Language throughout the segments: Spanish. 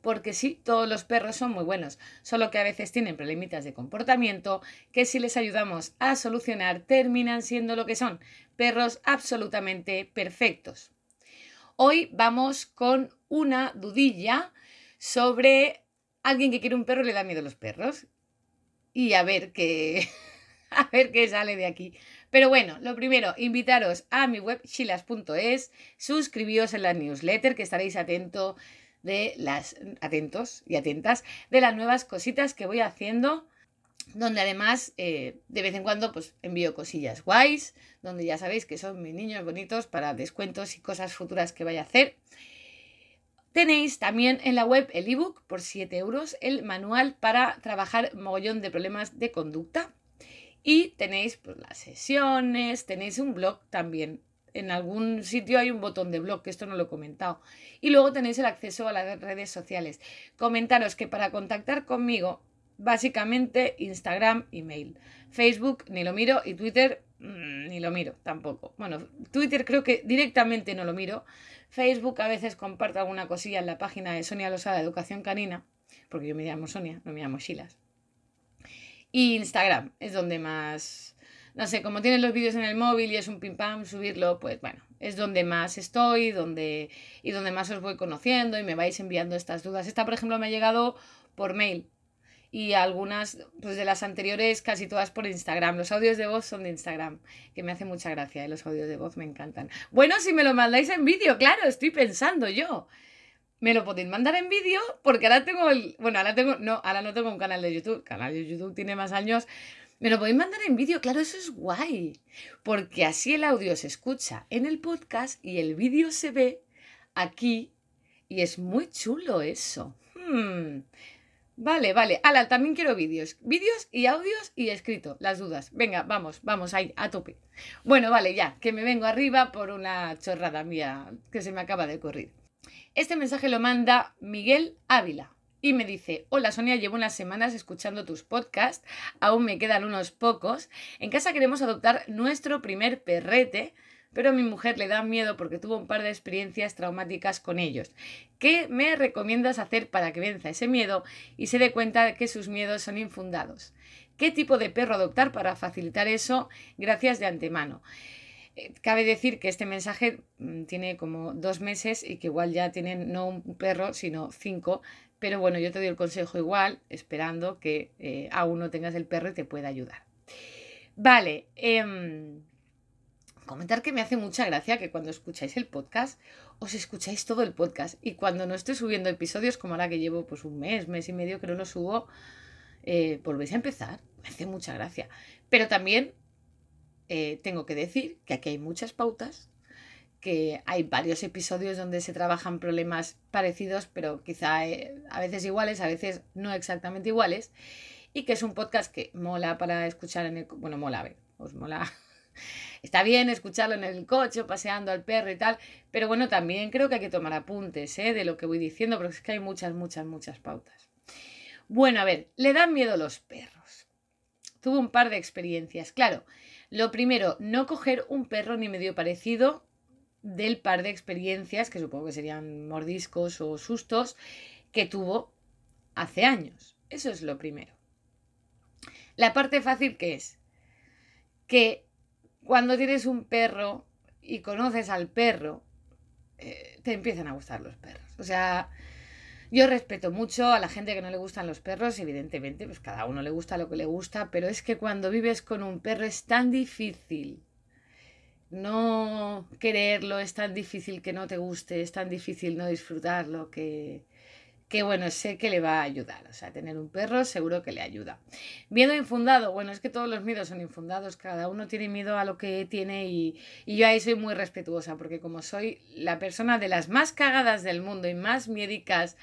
porque sí, todos los perros son muy buenos, solo que a veces tienen problemitas de comportamiento que si les ayudamos a solucionar terminan siendo lo que son, perros absolutamente perfectos. Hoy vamos con una dudilla sobre alguien que quiere un perro le da miedo a los perros. Y a ver qué a ver qué sale de aquí. Pero bueno, lo primero, invitaros a mi web chilas.es, suscribíos en la newsletter que estaréis atentos de las, atentos y atentas, de las nuevas cositas que voy haciendo donde además eh, de vez en cuando pues envío cosillas guays, donde ya sabéis que son mis niños bonitos para descuentos y cosas futuras que vaya a hacer. Tenéis también en la web el ebook por 7 euros, el manual para trabajar mogollón de problemas de conducta. Y tenéis pues, las sesiones, tenéis un blog también en algún sitio hay un botón de blog, que esto no lo he comentado. Y luego tenéis el acceso a las redes sociales. Comentaros que para contactar conmigo, básicamente Instagram, email. Facebook ni lo miro y Twitter mm, ni lo miro tampoco. Bueno, Twitter creo que directamente no lo miro. Facebook a veces comparto alguna cosilla en la página de Sonia Losada Educación Canina, porque yo me llamo Sonia, no me llamo Shilas. Y Instagram es donde más no sé, como tienen los vídeos en el móvil y es un pim pam subirlo, pues bueno, es donde más estoy donde, y donde más os voy conociendo y me vais enviando estas dudas. Esta, por ejemplo, me ha llegado por mail y algunas pues de las anteriores casi todas por Instagram. Los audios de voz son de Instagram, que me hace mucha gracia, y eh, los audios de voz me encantan. Bueno, si me lo mandáis en vídeo, claro, estoy pensando yo. Me lo podéis mandar en vídeo porque ahora tengo el... Bueno, ahora tengo... No, ahora no tengo un canal de YouTube. canal de YouTube tiene más años me lo podéis mandar en vídeo, claro, eso es guay, porque así el audio se escucha en el podcast y el vídeo se ve aquí y es muy chulo eso. Hmm. Vale, vale. Ala, también quiero vídeos. Vídeos y audios y escrito, las dudas. Venga, vamos, vamos, ahí, a tope. Bueno, vale, ya, que me vengo arriba por una chorrada mía que se me acaba de ocurrir. Este mensaje lo manda Miguel Ávila y me dice, hola Sonia, llevo unas semanas escuchando tus podcasts, aún me quedan unos pocos. En casa queremos adoptar nuestro primer perrete, pero a mi mujer le da miedo porque tuvo un par de experiencias traumáticas con ellos. ¿Qué me recomiendas hacer para que venza ese miedo y se dé cuenta de que sus miedos son infundados? ¿Qué tipo de perro adoptar para facilitar eso? Gracias de antemano eh, cabe decir que este mensaje mm, tiene como dos meses y que igual ya tienen no un perro, sino cinco pero bueno, yo te doy el consejo igual, esperando que eh, aún no tengas el perro y te pueda ayudar. Vale, em, comentar que me hace mucha gracia que cuando escucháis el podcast, os escucháis todo el podcast. Y cuando no estoy subiendo episodios, como ahora que llevo pues un mes, mes y medio que no lo subo, eh, volvéis a empezar. Me hace mucha gracia. Pero también eh, tengo que decir que aquí hay muchas pautas que hay varios episodios donde se trabajan problemas parecidos, pero quizá eh, a veces iguales, a veces no exactamente iguales, y que es un podcast que mola para escuchar en el... Bueno, mola, a ver, os mola. Está bien escucharlo en el coche, paseando al perro y tal, pero bueno, también creo que hay que tomar apuntes eh, de lo que voy diciendo, porque es que hay muchas, muchas, muchas pautas. Bueno, a ver, le dan miedo los perros. Tuve un par de experiencias, claro. Lo primero, no coger un perro ni medio parecido del par de experiencias, que supongo que serían mordiscos o sustos, que tuvo hace años. Eso es lo primero. La parte fácil que es que cuando tienes un perro y conoces al perro, eh, te empiezan a gustar los perros. O sea, yo respeto mucho a la gente que no le gustan los perros, evidentemente, pues cada uno le gusta lo que le gusta, pero es que cuando vives con un perro es tan difícil no quererlo es tan difícil que no te guste, es tan difícil no disfrutarlo, que, bueno, sé que le va a ayudar. O sea, tener un perro seguro que le ayuda. Miedo infundado. Bueno, es que todos los miedos son infundados. Cada uno tiene miedo a lo que tiene y, y yo ahí soy muy respetuosa porque como soy la persona de las más cagadas del mundo y más miedicas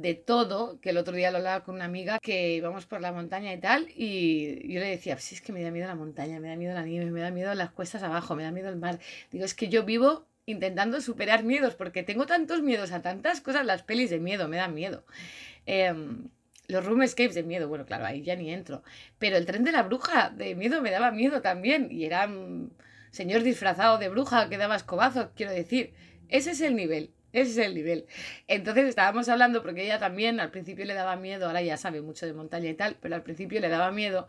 de todo, que el otro día lo hablaba con una amiga que íbamos por la montaña y tal, y yo le decía, pues sí, es que me da miedo la montaña, me da miedo la nieve, me da miedo las cuestas abajo, me da miedo el mar. Digo, es que yo vivo intentando superar miedos, porque tengo tantos miedos a tantas cosas, las pelis de miedo, me dan miedo. Em, los room escapes de miedo, bueno, claro, ahí ya ni entro. Pero el tren de la bruja de miedo me daba miedo también, y era un señor disfrazado de bruja que daba escobazos, quiero decir. Ese es el nivel. Ese es el nivel. Entonces estábamos hablando, porque ella también al principio le daba miedo, ahora ya sabe mucho de montaña y tal, pero al principio le daba miedo.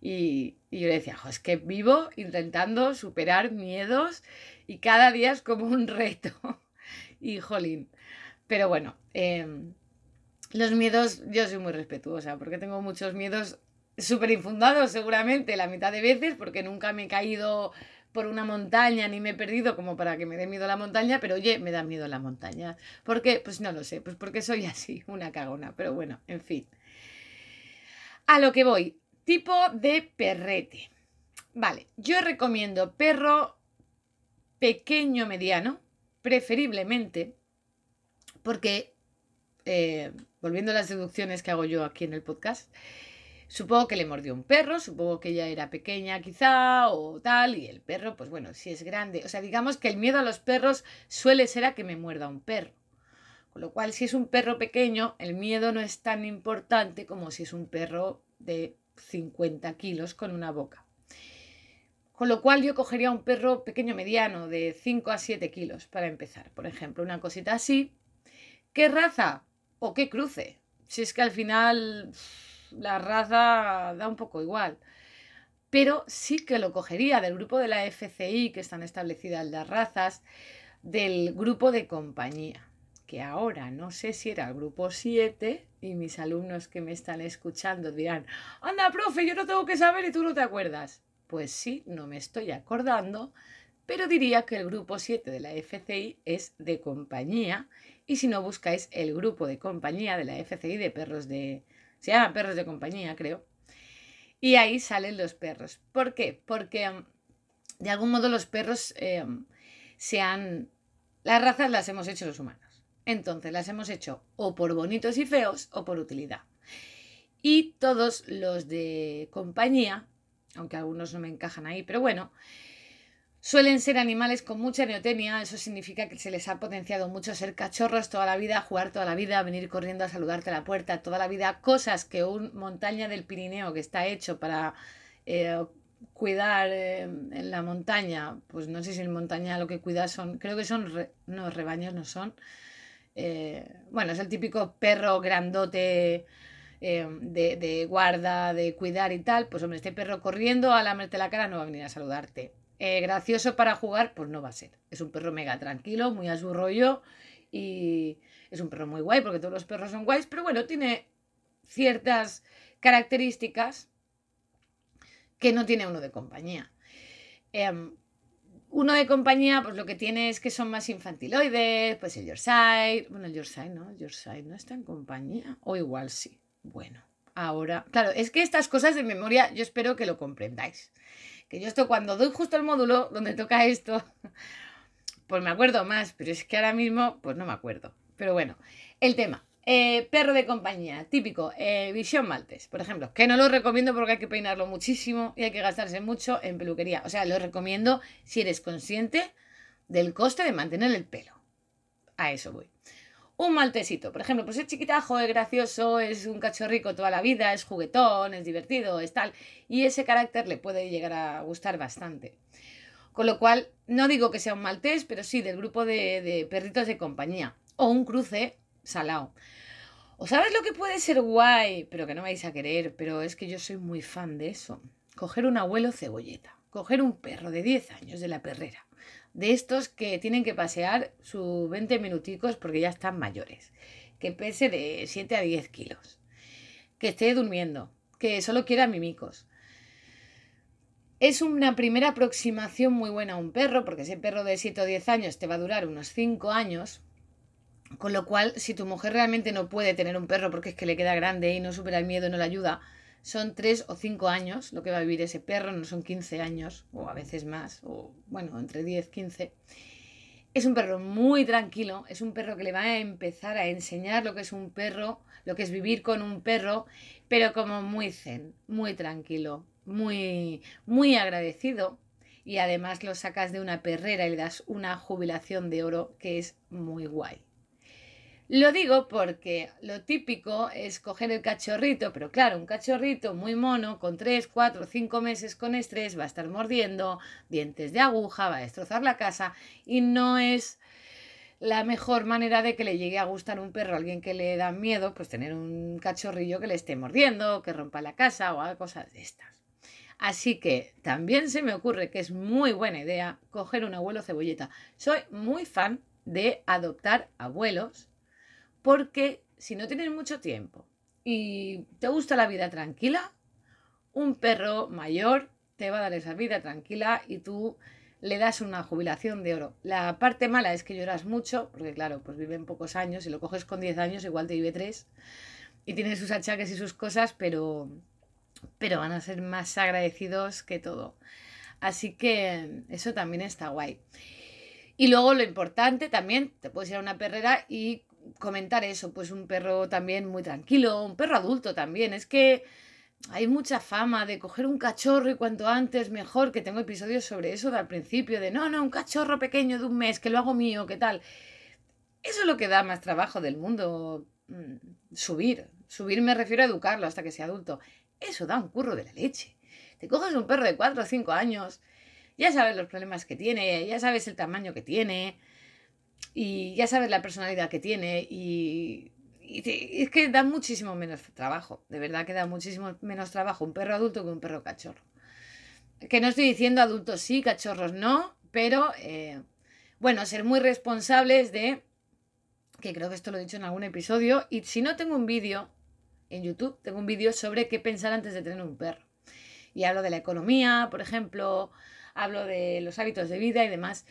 Y, yo le decía, jo, es que vivo intentando superar miedos y cada día es como un reto. y jolín. Pero bueno, em, los miedos, yo soy muy respetuosa, porque tengo muchos miedos súper infundados seguramente la mitad de veces, porque nunca me he caído por una montaña, ni me he perdido como para que me dé miedo la montaña, pero oye, me da miedo la montaña. ¿Por qué? Pues no lo sé, pues porque soy así, una cagona, pero bueno, en fin. A lo que voy, tipo de perrete. Vale, yo recomiendo perro pequeño mediano, preferiblemente, porque, eh, volviendo a las deducciones que hago yo aquí en el podcast, Supongo que le mordió un perro, supongo que ella era pequeña quizá o tal, y el perro, pues bueno, si es grande. O sea, digamos que el miedo a los perros suele ser a que me muerda un perro. Con lo cual, si es un perro pequeño, el miedo no es tan importante como si es un perro de 50 kilos con una boca. Con lo cual yo cogería un perro pequeño mediano de 5 a 7 kilos para empezar, por ejemplo, una cosita así. ¿Qué raza o qué cruce? Si es que al final la raza da un poco igual. Pero sí que lo cogería del grupo de la FCI, que están establecidas las razas, del grupo de compañía, que ahora no sé si era el grupo 7, y mis alumnos que me están escuchando dirán, anda, profe, yo no tengo que saber y tú no te acuerdas. Pues sí, no me estoy acordando, pero diría que el grupo 7 de la FCI es de compañía y si no buscáis el grupo de compañía de la FCI de perros de, se llaman perros de compañía, creo. Y ahí salen los perros. ¿Por qué? Porque mm, de algún modo los perros em, se han... Las razas las hemos hecho los humanos. Entonces las hemos hecho o por bonitos y feos o por utilidad. Y todos los de compañía, aunque algunos no me encajan ahí, pero bueno, Suelen ser animales con mucha neotenia, eso significa que se les ha potenciado mucho ser cachorros toda la vida, jugar toda la vida, venir corriendo a saludarte a la puerta toda la vida, cosas que un montaña del Pirineo que está hecho para eh, cuidar eh, en la montaña, pues no sé si en montaña lo que cuida son, creo que son, no, rebaños no son. Eh, bueno, es el típico perro grandote. De, de guarda, de cuidar y tal, pues hombre, este perro corriendo a lamerte la cara no va a venir a saludarte eh, gracioso para jugar, pues no va a ser. Es un perro mega tranquilo, muy a su rollo y es un perro muy guay porque todos los perros son guays, pero bueno, tiene ciertas características que no tiene uno de compañía. Em, uno de compañía, pues lo que tiene es que son más infantiloides, pues el Yorkshire, bueno, el Yorkshire no, el Yorkshire no está en compañía, o igual sí. Bueno, ahora, claro, es que estas cosas de memoria yo espero que lo comprendáis yo esto cuando doy justo el módulo donde toca esto, pues me acuerdo más, pero es que ahora mismo pues no me acuerdo. Pero bueno, el tema. Eh, perro de compañía, típico, eh, visión maltes, por ejemplo, que no lo recomiendo porque hay que peinarlo muchísimo y hay que gastarse mucho en peluquería. O sea, lo recomiendo si eres consciente del coste de mantener el pelo. A eso voy un maltesito. Por ejemplo, pues es chiquitajo, es gracioso, es un cachorrico toda la vida, es juguetón, es divertido, es tal. Y ese carácter le puede llegar a gustar bastante. Con lo cual, no digo que sea un maltés, pero sí del grupo de, perritos de compañía. O un cruce salao. ¿O sabes lo que puede ser guay? Pero que no vais a querer, pero es que yo soy muy fan de eso. Coger un abuelo cebolleta, coger un perro de 10 años de la perrera, de estos que tienen que pasear sus 20 minuticos porque ya están mayores, que pese de 7 a 10 kilos, que esté durmiendo, que solo quiera mimicos. Es una primera aproximación muy buena a un perro, porque ese perro de 7 o 10 años te va a durar unos 5 años, con lo cual si tu mujer realmente no puede tener un perro porque es que le queda grande y no supera el miedo y no le ayuda, son 3 o 5 años lo que va a vivir ese perro, no son 15 años o a veces más, o bueno, entre 10, 15. Es un perro muy tranquilo, es un perro que le va a empezar a enseñar lo que es un perro, lo que es vivir con un perro, pero como muy zen, muy tranquilo, muy, muy agradecido. Y además lo sacas de una perrera y le das una jubilación de oro que es muy guay. Lo digo porque lo típico es coger el cachorrito, pero claro, un cachorrito muy mono, con 3, 4, 5 meses con estrés, va a estar mordiendo, dientes de aguja, va a destrozar la casa y no es la mejor manera de que le llegue a gustar un perro a alguien que le da miedo, pues tener un cachorrillo que le esté mordiendo, que rompa la casa o haga cosas de estas. Así que también se me ocurre que es muy buena idea coger un abuelo cebolleta. Soy muy fan de adoptar abuelos porque si no tienes mucho tiempo y te gusta la vida tranquila, un perro mayor te va a dar esa vida tranquila y tú le das una jubilación de oro. La parte mala es que lloras mucho, porque claro, pues viven pocos años, si lo coges con 10 años igual te vive 3 y tiene sus achaques y sus cosas, pero, pero van a ser más agradecidos que todo. Así que eso también está guay. Y luego lo importante también, te puedes ir a una perrera y comentar eso, pues un perro también muy tranquilo, un perro adulto también. Es que hay mucha fama de coger un cachorro y cuanto antes mejor, que tengo episodios sobre eso al principio, de no, no, un cachorro pequeño de un mes, que lo hago mío, ¿qué tal? Eso es lo que da más trabajo del mundo, mm, subir. Subir me refiero a educarlo hasta que sea adulto. Eso da un curro de la leche. Te coges un perro de 4 o 5 años, ya sabes los problemas que tiene, ya sabes el tamaño que tiene, y ya sabes la personalidad que tiene y, es que da muchísimo menos trabajo, de verdad que da muchísimo menos trabajo un perro adulto que un perro cachorro. Que no estoy diciendo adultos sí, cachorros no, pero eh, bueno, ser muy responsables de, que creo que esto lo he dicho en algún episodio, y si no tengo un vídeo en YouTube, tengo un vídeo sobre qué pensar antes de tener un perro. Y hablo de la economía, por ejemplo, hablo de los hábitos de vida y demás.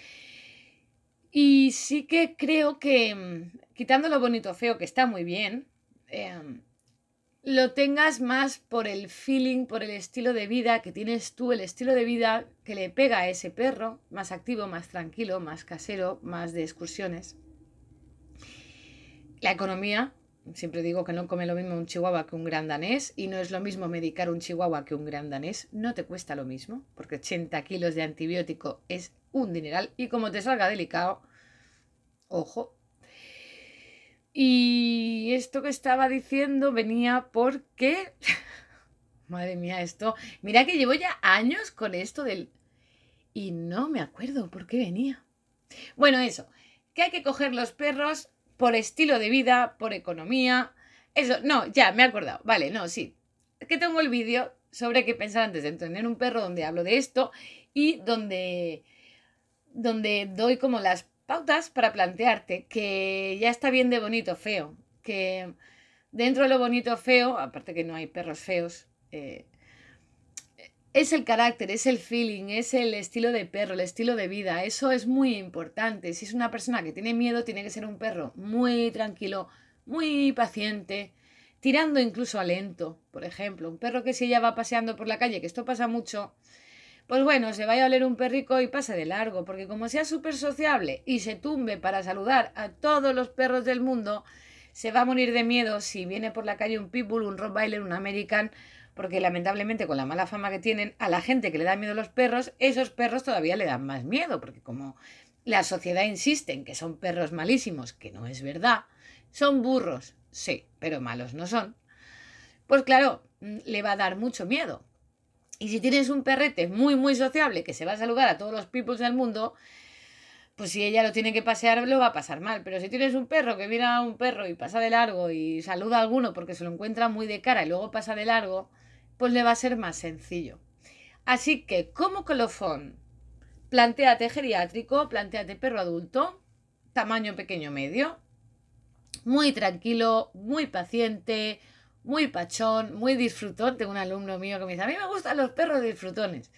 Y sí que creo que, mm, quitando lo bonito feo, que está muy bien, em, lo tengas más por el feeling, por el estilo de vida que tienes tú, el estilo de vida que le pega a ese perro, más activo, más tranquilo, más casero, más de excursiones. La economía, siempre digo que no come lo mismo un chihuahua que un gran danés y no es lo mismo medicar un chihuahua que un gran danés, no te cuesta lo mismo, porque 80 kilos de antibiótico es un dineral y como te salga delicado, ojo. Y esto que estaba diciendo venía porque... Madre mía, esto... Mira que llevo ya años con esto del... Y no me acuerdo por qué venía. Bueno, eso. Que hay que coger los perros por estilo de vida, por economía. Eso, no, ya, me he acordado. Vale, no, sí. Es que tengo el vídeo sobre qué pensar antes de tener un perro donde hablo de esto y donde, donde doy como las pautas para plantearte que ya está bien de bonito feo, que dentro de lo bonito feo, aparte que no hay perros feos, eh, es el carácter, es el feeling, es el estilo de perro, el estilo de vida. Eso es muy importante. Si es una persona que tiene miedo, tiene que ser un perro muy tranquilo, muy paciente, tirando incluso a lento, por ejemplo. Un perro que si ella va paseando por la calle, que esto pasa mucho, pues bueno, se va a oler un perrico y pasa de largo, porque como sea súper sociable y se tumbe para saludar a todos los perros del mundo, se va a morir de miedo si viene por la calle un pitbull, un rottweiler, un american porque lamentablemente con la mala fama que tienen, a la gente que le da miedo a los perros, esos perros todavía le dan más miedo, porque como la sociedad insiste en que son perros malísimos, que no es verdad, son burros, sí, pero malos no son, pues claro, mm, le va a dar mucho miedo. Y si tienes un perrete muy, muy sociable que se va a saludar a todos los people del mundo, pues si ella lo tiene que pasear, lo va a pasar mal. Pero si tienes un perro que mira a un perro y pasa de largo y saluda a alguno porque se lo encuentra muy de cara y luego pasa de largo, pues le va a ser más sencillo. Así que, como colofón, planteate geriátrico, planteate perro adulto, tamaño pequeño medio, muy tranquilo, muy paciente, muy pachón, muy disfrutón. Tengo un alumno mío que me dice, a mí me gustan los perros disfrutones.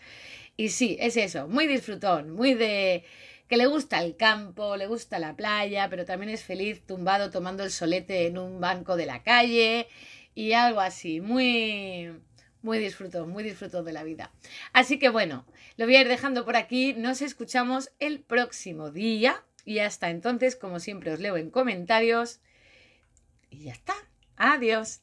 Y sí, es eso, muy disfrutón, muy de que le gusta el campo, le gusta la playa, pero también es feliz tumbado tomando el solete en un banco de la calle y algo así, muy muy disfruto, muy disfruto de la vida. Así que bueno, lo voy a ir dejando por aquí. Nos escuchamos el próximo día. Y hasta entonces, como siempre, os leo en comentarios. Y ya está. Adiós.